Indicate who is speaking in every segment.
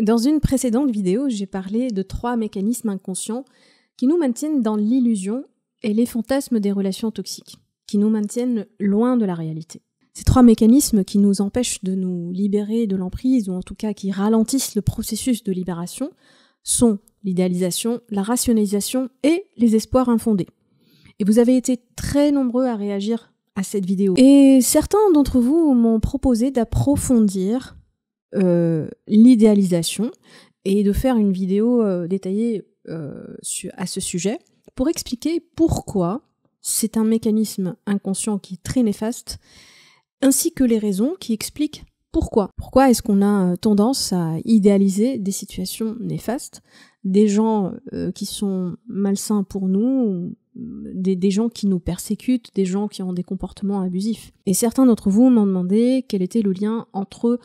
Speaker 1: Dans une précédente vidéo, j'ai parlé de trois mécanismes inconscients qui nous maintiennent dans l'illusion et les fantasmes des relations toxiques, qui nous maintiennent loin de la réalité. Ces trois mécanismes qui nous empêchent de nous libérer de l'emprise, ou en tout cas qui ralentissent le processus de libération, sont l'idéalisation, la rationalisation et les espoirs infondés. Et vous avez été très nombreux à réagir à cette vidéo. Et certains d'entre vous m'ont proposé d'approfondir euh, l'idéalisation et de faire une vidéo euh, détaillée euh, à ce sujet pour expliquer pourquoi c'est un mécanisme inconscient qui est très néfaste, ainsi que les raisons qui expliquent pourquoi. Pourquoi est-ce qu'on a tendance à idéaliser des situations néfastes, des gens qui sont malsains pour nous, des, des, gens qui nous persécutent, des gens qui ont des comportements abusifs. Et certains d'entre vous m'ont demandé quel était le lien entre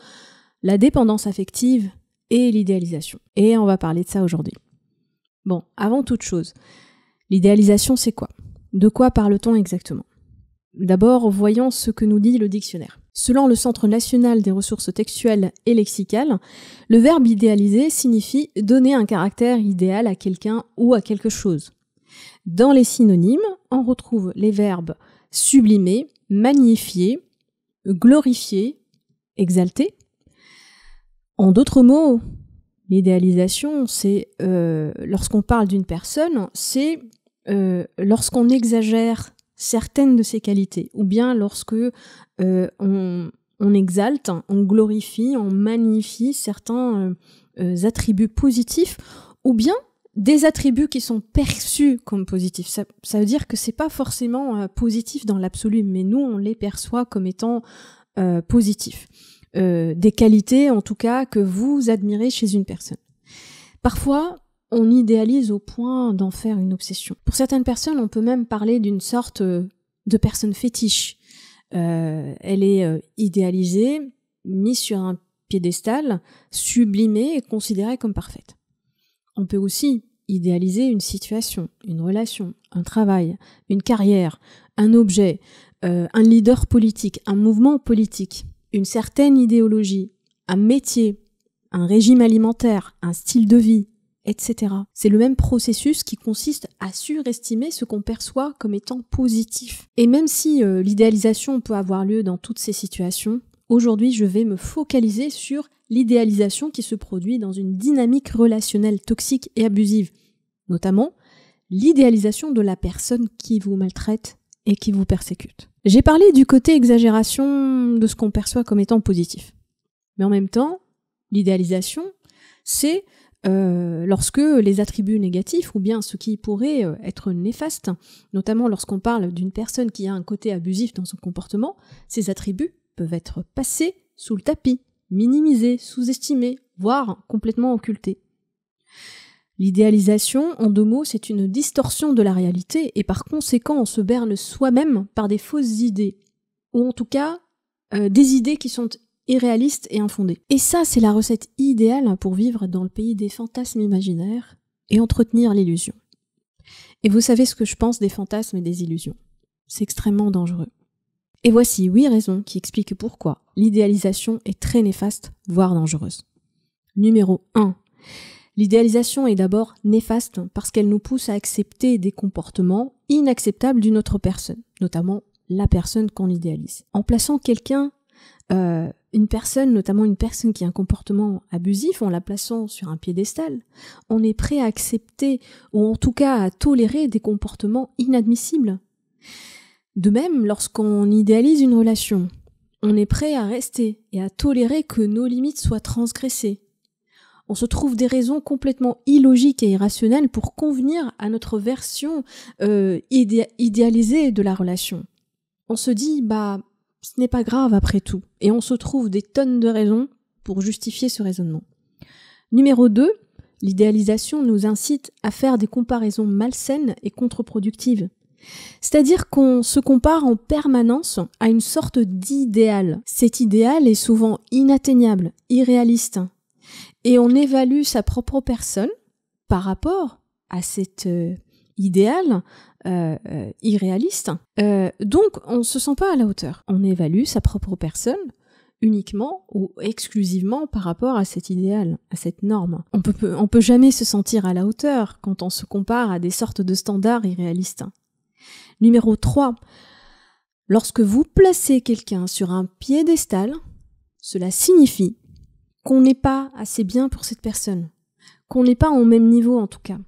Speaker 1: la dépendance affective et l'idéalisation. Et on va parler de ça aujourd'hui. Bon, avant toute chose, l'idéalisation c'est quoi De quoi parle-t-on exactement D'abord, voyons ce que nous dit le dictionnaire. Selon le Centre national des ressources textuelles et lexicales, le verbe idéaliser signifie donner un caractère idéal à quelqu'un ou à quelque chose. Dans les synonymes, on retrouve les verbes sublimer, magnifier, glorifier, exalter, en d'autres mots, l'idéalisation, c'est euh, lorsqu'on parle d'une personne, c'est euh, lorsqu'on exagère certaines de ses qualités, ou bien lorsque euh, on, exalte, on glorifie, on magnifie certains attributs positifs, ou bien des attributs qui sont perçus comme positifs. Ça, veut dire que c'est pas forcément positif dans l'absolu, mais nous on les perçoit comme étant positifs. Euh, des qualités en tout cas que vous admirez chez une personne. Parfois, on idéalise au point d'en faire une obsession. Pour certaines personnes, on peut même parler d'une sorte euh, de personne fétiche. Euh, elle est idéalisée, mise sur un piédestal, sublimée et considérée comme parfaite. On peut aussi idéaliser une situation, une relation, un travail, une carrière, un objet, un leader politique, un mouvement politique une certaine idéologie, un métier, un régime alimentaire, un style de vie, etc. C'est le même processus qui consiste à surestimer ce qu'on perçoit comme étant positif. Et même si euh, l'idéalisation peut avoir lieu dans toutes ces situations, aujourd'hui je vais me focaliser sur l'idéalisation qui se produit dans une dynamique relationnelle toxique et abusive, notamment l'idéalisation de la personne qui vous maltraite, et qui vous persécute. J'ai parlé du côté exagération de ce qu'on perçoit comme étant positif. Mais en même temps, l'idéalisation, c'est euh, lorsque les attributs négatifs ou bien ce qui pourrait euh, être néfaste, notamment lorsqu'on parle d'une personne qui a un côté abusif dans son comportement, ces attributs peuvent être passés sous le tapis, minimisés, sous-estimés, voire complètement occultés. L'idéalisation, en deux mots, c'est une distorsion de la réalité, et par conséquent on se berne soi-même par des fausses idées, ou en tout cas euh, des idées qui sont irréalistes et infondées. Et ça, c'est la recette idéale pour vivre dans le pays des fantasmes imaginaires et entretenir l'illusion. Et vous savez ce que je pense des fantasmes et des illusions. C'est extrêmement dangereux. Et voici huit raisons qui expliquent pourquoi l'idéalisation est très néfaste, voire dangereuse. Numéro 1. L'idéalisation est d'abord néfaste parce qu'elle nous pousse à accepter des comportements inacceptables d'une autre personne, notamment la personne qu'on idéalise. En plaçant quelqu'un, euh, une personne, notamment une personne qui a un comportement abusif, en la plaçant sur un piédestal, on est prêt à accepter, ou en tout cas à tolérer des comportements inadmissibles. De même, lorsqu'on idéalise une relation, on est prêt à rester et à tolérer que nos limites soient transgressées, on se trouve des raisons complètement illogiques et irrationnelles pour convenir à notre version euh, idéalisée de la relation. On se dit, bah, ce n'est pas grave après tout, et on se trouve des tonnes de raisons pour justifier ce raisonnement. Numéro 2, l'idéalisation nous incite à faire des comparaisons malsaines et contre-productives. C'est-à-dire qu'on se compare en permanence à une sorte d'idéal. Cet idéal est souvent inatteignable, irréaliste, et on évalue sa propre personne par rapport à cet euh, idéal euh, euh, irréaliste. donc on ne se sent pas à la hauteur. On évalue sa propre personne uniquement ou exclusivement par rapport à cet idéal, à cette norme. On peut, on peut jamais se sentir à la hauteur quand on se compare à des sortes de standards irréalistes. Numéro 3. Lorsque vous placez quelqu'un sur un piédestal, cela signifie qu'on n'est pas assez bien pour cette personne, qu'on n'est pas au même niveau en tout cas.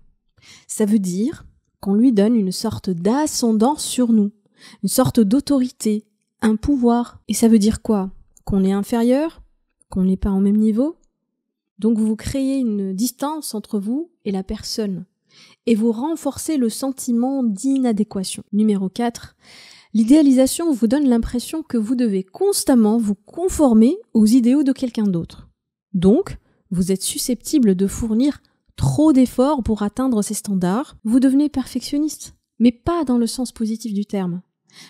Speaker 1: Ça veut dire qu'on lui donne une sorte d'ascendance sur nous, une sorte d'autorité, un pouvoir. Et ça veut dire quoi Qu'on est inférieur Qu'on n'est pas au même niveau Donc vous créez une distance entre vous et la personne. Et vous renforcez le sentiment d'inadéquation. Numéro 4. L'idéalisation vous donne l'impression que vous devez constamment vous conformer aux idéaux de quelqu'un d'autre. Donc, vous êtes susceptible de fournir trop d'efforts pour atteindre ces standards, vous devenez perfectionniste, mais pas dans le sens positif du terme.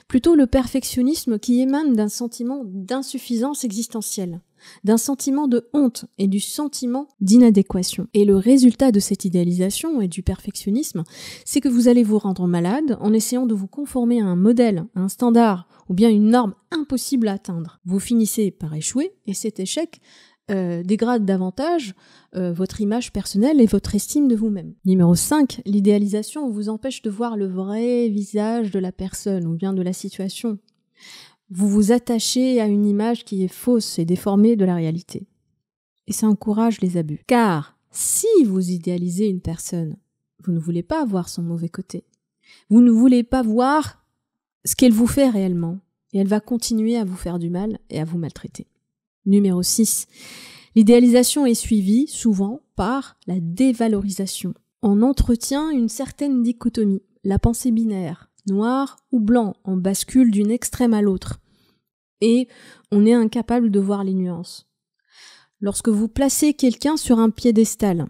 Speaker 1: Plutôt le perfectionnisme qui émane d'un sentiment d'insuffisance existentielle, d'un sentiment de honte et du sentiment d'inadéquation. Et le résultat de cette idéalisation et du perfectionnisme, c'est que vous allez vous rendre malade en essayant de vous conformer à un modèle, à un standard ou bien une norme impossible à atteindre. Vous finissez par échouer et cet échec euh, dégrade davantage euh, votre image personnelle et votre estime de vous-même. Numéro 5, l'idéalisation vous empêche de voir le vrai visage de la personne ou bien de la situation. Vous vous attachez à une image qui est fausse et déformée de la réalité. Et ça encourage les abus. Car si vous idéalisez une personne, vous ne voulez pas voir son mauvais côté. Vous ne voulez pas voir ce qu'elle vous fait réellement. Et elle va continuer à vous faire du mal et à vous maltraiter. Numéro 6. L'idéalisation est suivie souvent par la dévalorisation. On entretient une certaine dichotomie, la pensée binaire, noir ou blanc, en bascule d'une extrême à l'autre, et on est incapable de voir les nuances. Lorsque vous placez quelqu'un sur un piédestal,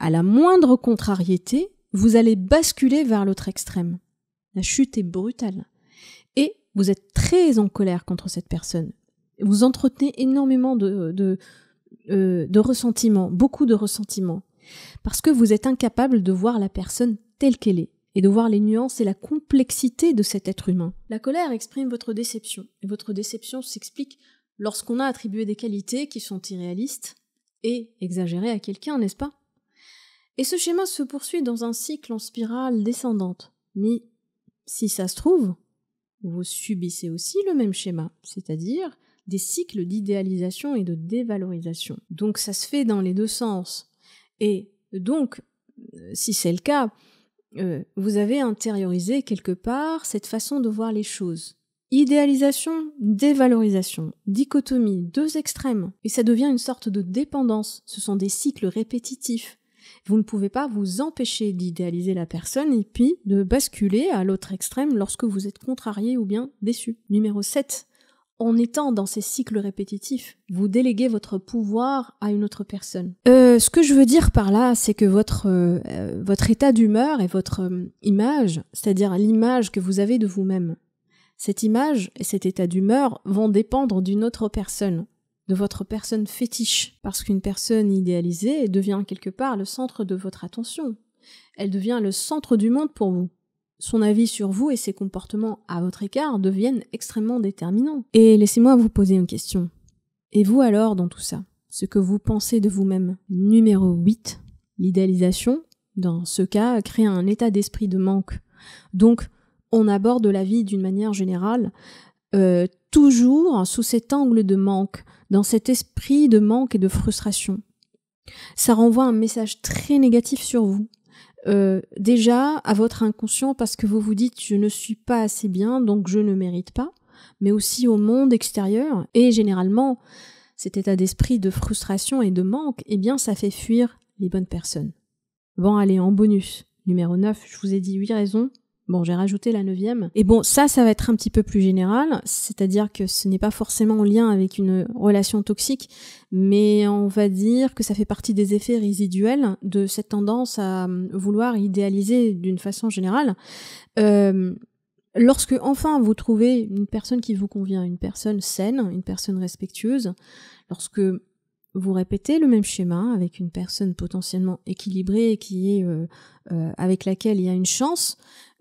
Speaker 1: à la moindre contrariété, vous allez basculer vers l'autre extrême. La chute est brutale. Et vous êtes très en colère contre cette personne, vous entretenez énormément de, euh, de ressentiments, beaucoup de ressentiments, parce que vous êtes incapable de voir la personne telle qu'elle est et de voir les nuances et la complexité de cet être humain. La colère exprime votre déception, et votre déception s'explique lorsqu'on a attribué des qualités qui sont irréalistes et exagérées à quelqu'un, n'est-ce pas Et ce schéma se poursuit dans un cycle en spirale descendante. Mais si ça se trouve, vous subissez aussi le même schéma, c'est-à-dire des cycles d'idéalisation et de dévalorisation. Donc ça se fait dans les deux sens. Et donc, euh, si c'est le cas, euh, vous avez intériorisé quelque part cette façon de voir les choses. Idéalisation, dévalorisation, dichotomie, deux extrêmes, et ça devient une sorte de dépendance, ce sont des cycles répétitifs. Vous ne pouvez pas vous empêcher d'idéaliser la personne et puis de basculer à l'autre extrême lorsque vous êtes contrarié ou bien déçu. Numéro 7 en étant dans ces cycles répétitifs, vous déléguez votre pouvoir à une autre personne. Euh, ce que je veux dire par là, c'est que votre, euh, euh, votre état d'humeur et votre euh, image, c'est-à-dire l'image que vous avez de vous-même, cette image et cet état d'humeur vont dépendre d'une autre personne, de votre personne fétiche, parce qu'une personne idéalisée devient quelque part le centre de votre attention. Elle devient le centre du monde pour vous son avis sur vous et ses comportements à votre écart deviennent extrêmement déterminants. Et laissez-moi vous poser une question. Et vous alors dans tout ça Ce que vous pensez de vous-même Numéro 8. L'idéalisation, dans ce cas, crée un état d'esprit de manque. Donc, on aborde la vie d'une manière générale, euh, toujours sous cet angle de manque, dans cet esprit de manque et de frustration. Ça renvoie un message très négatif sur vous, euh, déjà à votre inconscient parce que vous vous dites je ne suis pas assez bien donc je ne mérite pas, mais aussi au monde extérieur et généralement cet état d'esprit de frustration et de manque, eh bien ça fait fuir les bonnes personnes. Bon allez, en bonus, numéro 9, je vous ai dit 8 raisons Bon, j'ai rajouté la neuvième. Et bon, ça, ça va être un petit peu plus général, c'est-à-dire que ce n'est pas forcément en lien avec une relation toxique, mais on va dire que ça fait partie des effets résiduels de cette tendance à euh, vouloir idéaliser d'une façon générale. Euh, lorsque enfin vous trouvez une personne qui vous convient, une personne saine, une personne respectueuse, lorsque vous répétez le même schéma avec une personne potentiellement équilibrée et qui est euh, euh, avec laquelle il y a une chance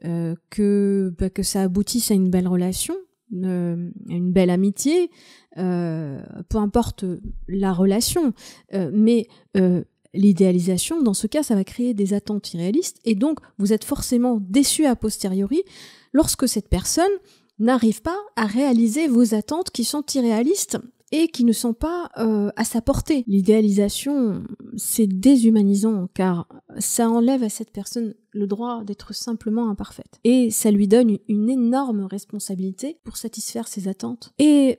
Speaker 1: euh, que bah, que ça aboutisse à une belle relation, une, une belle amitié, peu importe la relation, mais l'idéalisation dans ce cas ça va créer des attentes irréalistes et donc vous êtes forcément déçu a posteriori lorsque cette personne n'arrive pas à réaliser vos attentes qui sont irréalistes et qui ne sont pas euh, à sa portée. L'idéalisation, c'est déshumanisant car ça enlève à cette personne le droit d'être simplement imparfaite. Et ça lui donne une énorme responsabilité pour satisfaire ses attentes. Et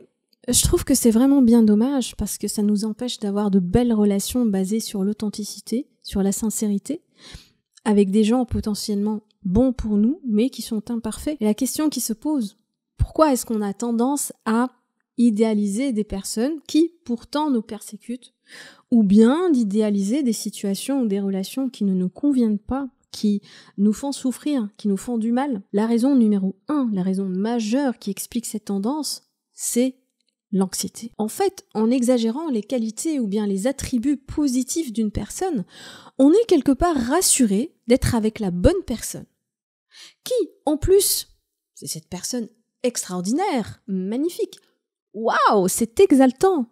Speaker 1: je trouve que c'est vraiment bien dommage parce que ça nous empêche d'avoir de belles relations basées sur l'authenticité, sur la sincérité, avec des gens potentiellement bons pour nous, mais qui sont imparfaits. Et la question qui se pose, pourquoi est-ce qu'on a tendance à idéaliser des personnes qui pourtant nous persécutent, ou bien d'idéaliser des situations ou des relations qui ne nous conviennent pas, qui nous font souffrir, qui nous font du mal. La raison numéro un, la raison majeure qui explique cette tendance, c'est l'anxiété. En fait, en exagérant les qualités ou bien les attributs positifs d'une personne, on est quelque part rassuré d'être avec la bonne personne. Qui, en plus, c'est cette personne extraordinaire, magnifique, Waouh, c'est exaltant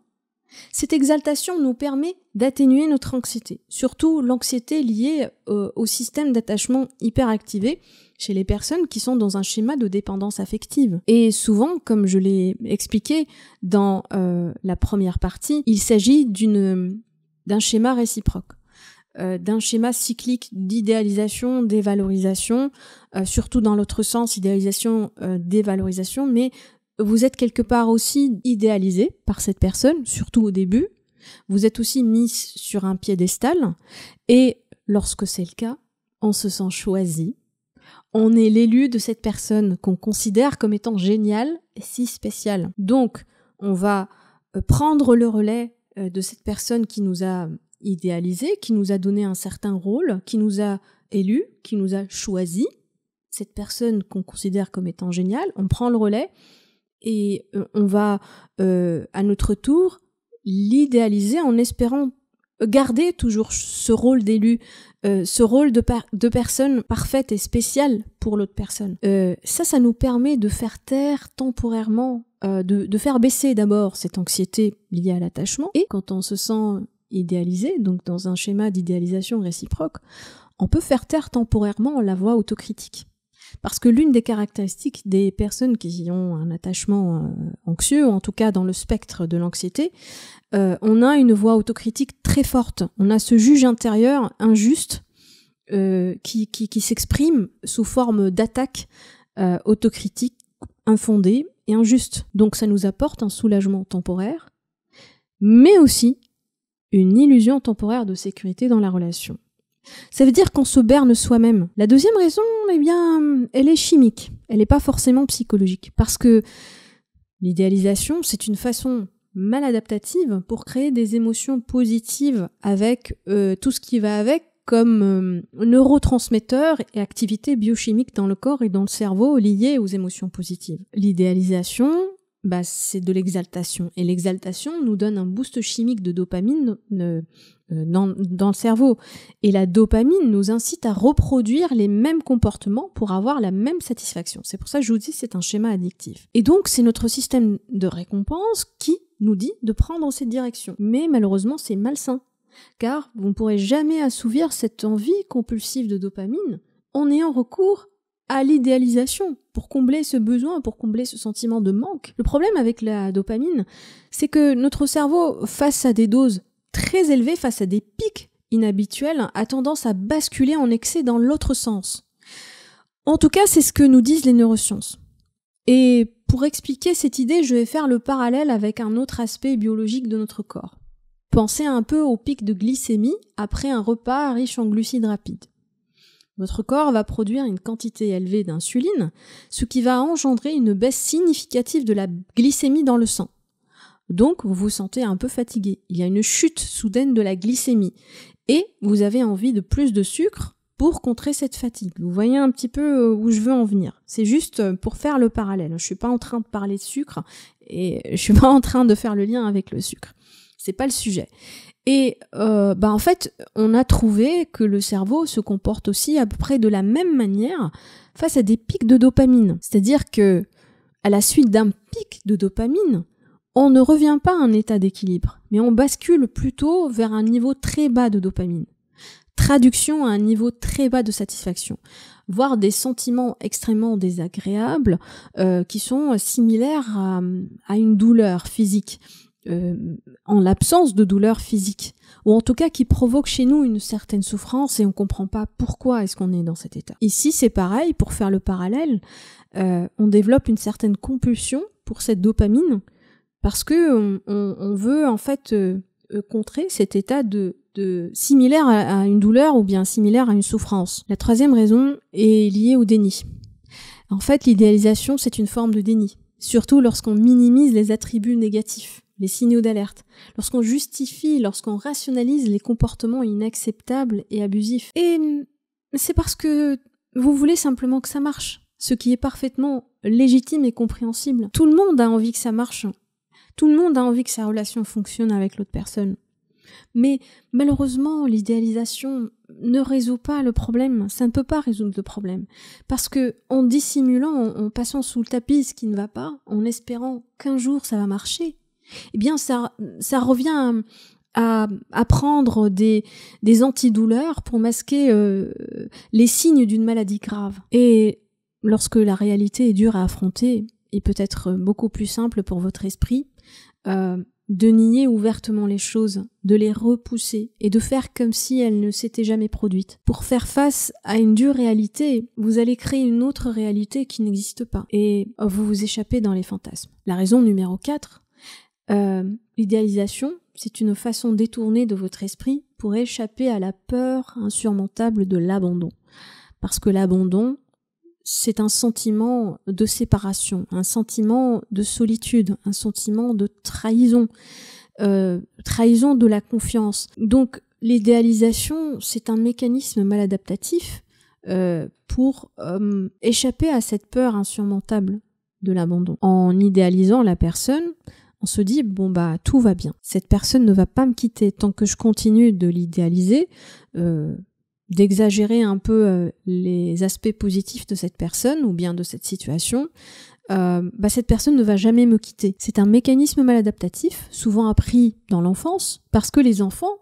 Speaker 1: Cette exaltation nous permet d'atténuer notre anxiété, surtout l'anxiété liée euh, au système d'attachement hyperactivé chez les personnes qui sont dans un schéma de dépendance affective. Et souvent, comme je l'ai expliqué dans euh, la première partie, il s'agit d'une d'un schéma réciproque euh, d'un schéma cyclique d'idéalisation, dévalorisation, surtout dans l'autre sens, idéalisation, dévalorisation, mais vous êtes quelque part aussi idéalisé par cette personne, surtout au début. Vous êtes aussi mis sur un piédestal. Et lorsque c'est le cas, on se sent choisi. On est l'élu de cette personne qu'on considère comme étant géniale et si spéciale. Donc, on va euh, prendre le relais euh, de cette personne qui nous a idéalisé, qui nous a donné un certain rôle, qui nous a élus, qui nous a choisi. Cette personne qu'on considère comme étant géniale, on prend le relais et euh, on va euh, à notre tour l'idéaliser en espérant garder toujours ce rôle d'élu, euh, ce rôle de, de, personne parfaite et spéciale pour l'autre personne. Euh, ça, ça nous permet de faire taire temporairement, de, de faire baisser d'abord cette anxiété liée à l'attachement, et quand on se sent idéalisé, donc dans un schéma d'idéalisation réciproque, on peut faire taire temporairement la voix autocritique. Parce que l'une des caractéristiques des personnes qui ont un attachement euh, anxieux, en tout cas dans le spectre de l'anxiété, euh, on a une voix autocritique très forte. On a ce juge intérieur injuste euh, qui, qui, qui s'exprime sous forme d'attaques autocritiques infondées et injustes. Donc ça nous apporte un soulagement temporaire, mais aussi une illusion temporaire de sécurité dans la relation. Ça veut dire qu'on se berne soi-même. La deuxième raison, eh bien, elle est chimique. Elle n'est pas forcément psychologique. Parce que l'idéalisation, c'est une façon maladaptative pour créer des émotions positives avec euh, tout ce qui va avec comme euh, neurotransmetteurs et activités biochimiques dans le corps et dans le cerveau liées aux émotions positives. L'idéalisation, bah, c'est de l'exaltation. Et l'exaltation nous donne un boost chimique de dopamine euh, euh, dans, le cerveau. Et la dopamine nous incite à reproduire les mêmes comportements pour avoir la même satisfaction. C'est pour ça que je vous dis c'est un schéma addictif. Et donc c'est notre système de récompense qui nous dit de prendre cette direction. Mais malheureusement c'est malsain, car vous ne pourrez jamais assouvir cette envie compulsive de dopamine en ayant recours à l'idéalisation, pour combler ce besoin, pour combler ce sentiment de manque. Le problème avec la dopamine, c'est que notre cerveau, face à des doses très élevées, face à des pics inhabituels, a tendance à basculer en excès dans l'autre sens. En tout cas, c'est ce que nous disent les neurosciences. Et pour expliquer cette idée, je vais faire le parallèle avec un autre aspect biologique de notre corps. Pensez un peu au pic de glycémie après un repas riche en glucides rapides. Votre corps va produire une quantité élevée d'insuline, ce qui va engendrer une baisse significative de la glycémie dans le sang. Donc vous vous sentez un peu fatigué, il y a une chute soudaine de la glycémie et vous avez envie de plus de sucre pour contrer cette fatigue. Vous voyez un petit peu euh, où je veux en venir. C'est juste euh, pour faire le parallèle. Je ne suis pas en train de parler de sucre et je suis pas en train de faire le lien avec le sucre. C'est pas le sujet. Et euh, bah, en fait, on a trouvé que le cerveau se comporte aussi à peu près de la même manière face à des pics de dopamine. C'est-à-dire que à la suite d'un pic de dopamine, on ne revient pas à un état d'équilibre, mais on bascule plutôt vers un niveau très bas de dopamine. Traduction à un niveau très bas de satisfaction, voire des sentiments extrêmement désagréables euh, qui sont similaires à une douleur physique euh, en l'absence de douleur physique, ou en tout cas qui provoque chez nous une certaine souffrance et on ne comprend pas pourquoi est-ce qu'on est dans cet état. Ici, c'est pareil, pour faire le parallèle, euh, on développe une certaine compulsion pour cette dopamine parce que on, veut en fait euh, contrer cet état de, similaire à une douleur ou bien similaire à une souffrance. La troisième raison est liée au déni. En fait, l'idéalisation, c'est une forme de déni surtout lorsqu'on minimise les attributs négatifs les signaux d'alerte, lorsqu'on justifie, lorsqu'on rationalise les comportements inacceptables et abusifs. Et hum, c'est parce que vous voulez simplement que ça marche, ce qui est parfaitement légitime et compréhensible. Tout le monde a envie que ça marche. Tout le monde a envie que sa relation fonctionne avec l'autre personne. Mais malheureusement, l'idéalisation ne résout pas le problème, ça ne peut pas résoudre le problème. Parce que en dissimulant, en, passant sous le tapis ce qui ne va pas, en espérant qu'un jour ça va marcher, eh bien ça, ça revient à, prendre des, antidouleurs pour masquer euh, les signes d'une maladie grave. Et lorsque la réalité est dure à affronter, et peut être beaucoup plus simple pour votre esprit euh, de nier ouvertement les choses, de les repousser et de faire comme si elles ne s'étaient jamais produites. Pour faire face à une dure réalité, vous allez créer une autre réalité qui n'existe pas et vous vous échappez dans les fantasmes. La raison numéro 4, euh, l'idéalisation, c'est une façon détournée de votre esprit pour échapper à la peur insurmontable de l'abandon. Parce que l'abandon, c'est un sentiment de séparation, un sentiment de solitude, un sentiment de trahison, euh, trahison de la confiance. Donc l'idéalisation, c'est un mécanisme maladaptatif euh, pour échapper à cette peur insurmontable de l'abandon. En idéalisant la personne, on se dit bon bah tout va bien. Cette personne ne va pas me quitter tant que je continue de l'idéaliser, euh, d'exagérer un peu euh, les aspects positifs de cette personne ou bien de cette situation. Euh, bah, cette personne ne va jamais me quitter. C'est un mécanisme maladaptatif, souvent appris dans l'enfance, parce que les enfants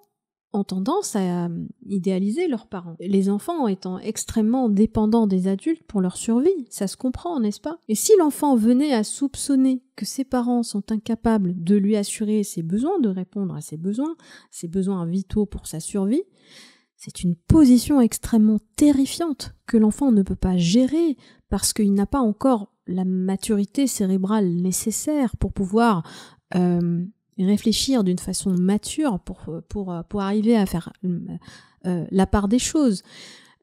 Speaker 1: tendance à euh, idéaliser leurs parents. Les enfants étant extrêmement dépendants des adultes pour leur survie, ça se comprend, n'est-ce pas Et si l'enfant venait à soupçonner que ses parents sont incapables de lui assurer ses besoins, de répondre à ses besoins, ses besoins vitaux pour sa survie, c'est une position extrêmement terrifiante que l'enfant ne peut pas gérer parce qu'il n'a pas encore la maturité cérébrale nécessaire pour pouvoir euh, réfléchir d'une façon mature pour, pour, pour arriver à faire euh, la part des choses.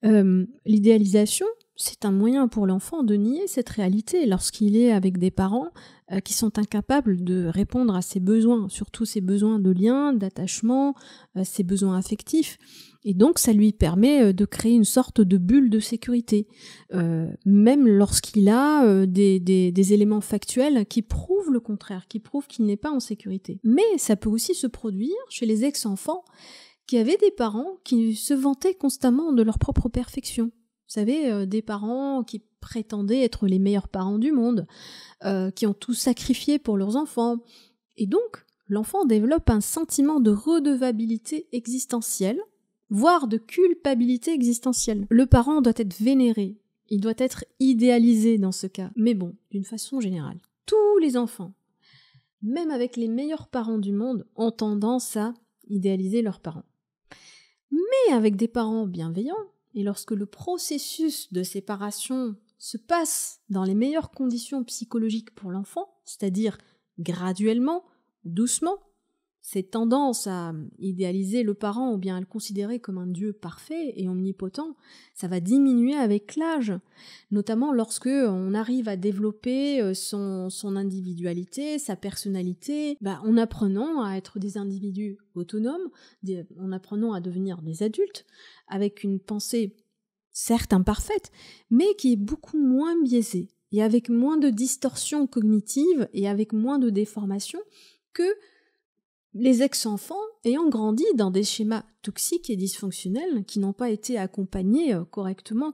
Speaker 1: Euh, l'idéalisation, c'est un moyen pour l'enfant de nier cette réalité lorsqu'il est avec des parents euh, qui sont incapables de répondre à ses besoins, surtout ses besoins de lien, d'attachement, euh, ses besoins affectifs. Et donc ça lui permet euh, de créer une sorte de bulle de sécurité, même lorsqu'il a des, des, éléments factuels qui prouvent le contraire, qui prouvent qu'il n'est pas en sécurité. Mais ça peut aussi se produire chez les ex-enfants qui avaient des parents qui se vantaient constamment de leur propre perfection, vous savez, euh, des parents qui prétendaient être les meilleurs parents du monde, euh, qui ont tout sacrifié pour leurs enfants. Et donc, l'enfant développe un sentiment de redevabilité existentielle, voire de culpabilité existentielle. Le parent doit être vénéré, il doit être idéalisé dans ce cas. Mais bon, d'une façon générale, tous les enfants, même avec les meilleurs parents du monde, ont tendance à idéaliser leurs parents. Mais avec des parents bienveillants, et lorsque le processus de séparation se passe dans les meilleures conditions psychologiques pour l'enfant, c'est-à-dire graduellement, doucement, cette tendance à hum, idéaliser le parent ou bien à le considérer comme un Dieu parfait et omnipotent, ça va diminuer avec l'âge, notamment lorsque on arrive à développer euh, son, individualité, sa personnalité, bah, en apprenant à être des individus autonomes, en apprenant à devenir des adultes, avec une pensée certes imparfaite, mais qui est beaucoup moins biaisée, et avec moins de distorsions cognitives et avec moins de déformations que les ex-enfants, ayant grandi dans des schémas toxiques et dysfonctionnels qui n'ont pas été accompagnés euh, correctement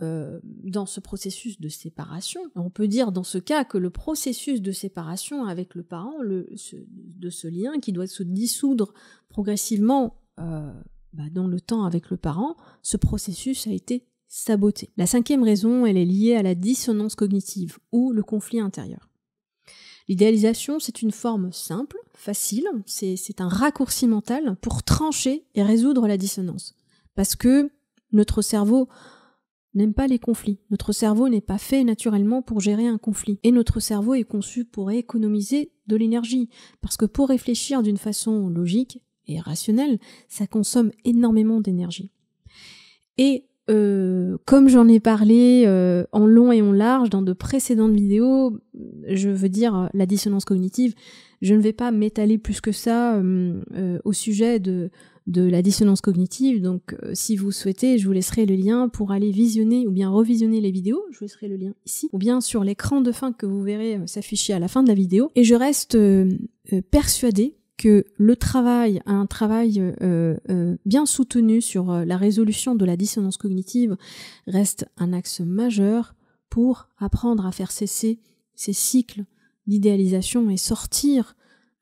Speaker 1: euh, dans ce processus de séparation, on peut dire dans ce cas que le processus de séparation avec le parent, de ce lien qui doit se dissoudre progressivement euh, bah, dans le temps avec le parent, ce processus a été saboté. La cinquième raison, elle est liée à la dissonance cognitive ou le conflit intérieur. L'idéalisation, c'est une forme simple, facile, c'est un raccourci mental pour trancher et résoudre la dissonance. Parce que notre cerveau n'aime pas les conflits. Notre cerveau n'est pas fait naturellement pour gérer un conflit. Et notre cerveau est conçu pour économiser de l'énergie. Parce que pour réfléchir d'une façon logique et rationnelle, ça consomme énormément d'énergie. Et euh, comme j'en ai parlé euh, en long et en large dans de précédentes vidéos, je veux dire euh, la dissonance cognitive, je ne vais pas m'étaler plus que ça euh, au sujet de, de la dissonance cognitive. Donc si vous souhaitez, je vous laisserai le lien pour aller visionner ou bien revisionner les vidéos. Je vous laisserai le lien ici ou bien sur l'écran de fin que vous verrez s'afficher à la fin de la vidéo. Et je reste persuadée que le travail, un travail euh, euh, bien soutenu sur euh, la résolution de la dissonance cognitive, reste un axe majeur pour apprendre à faire cesser ces cycles d'idéalisation et sortir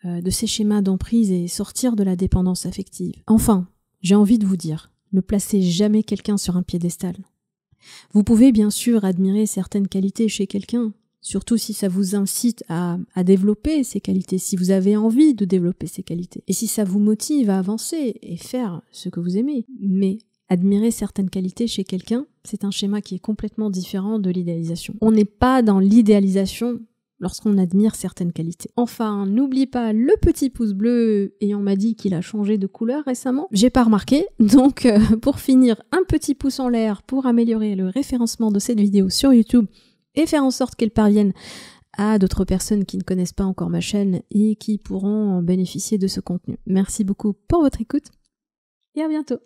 Speaker 1: de ces schémas d'emprise et sortir de la dépendance affective. Enfin, j'ai envie de vous dire, ne placez jamais quelqu'un sur un piédestal. Vous pouvez bien sûr admirer certaines qualités chez quelqu'un, surtout si ça vous incite à, développer ces qualités, si vous avez envie de développer ces qualités, et si ça vous motive à avancer et faire ce que vous aimez. Mais admirer certaines qualités chez quelqu'un, c'est un schéma qui est complètement différent de l'idéalisation. On n'est pas dans l'idéalisation lorsqu'on admire certaines qualités. Enfin, n'oublie pas le petit pouce bleu et on m'a dit qu'il a changé de couleur récemment. J'ai pas remarqué. Donc, euh, pour finir, un petit pouce en l'air pour améliorer le référencement de cette vidéo sur YouTube et faire en sorte qu'elles parviennent à d'autres personnes qui ne connaissent pas encore ma chaîne et qui pourront bénéficier de ce contenu. Merci beaucoup pour votre écoute et à bientôt.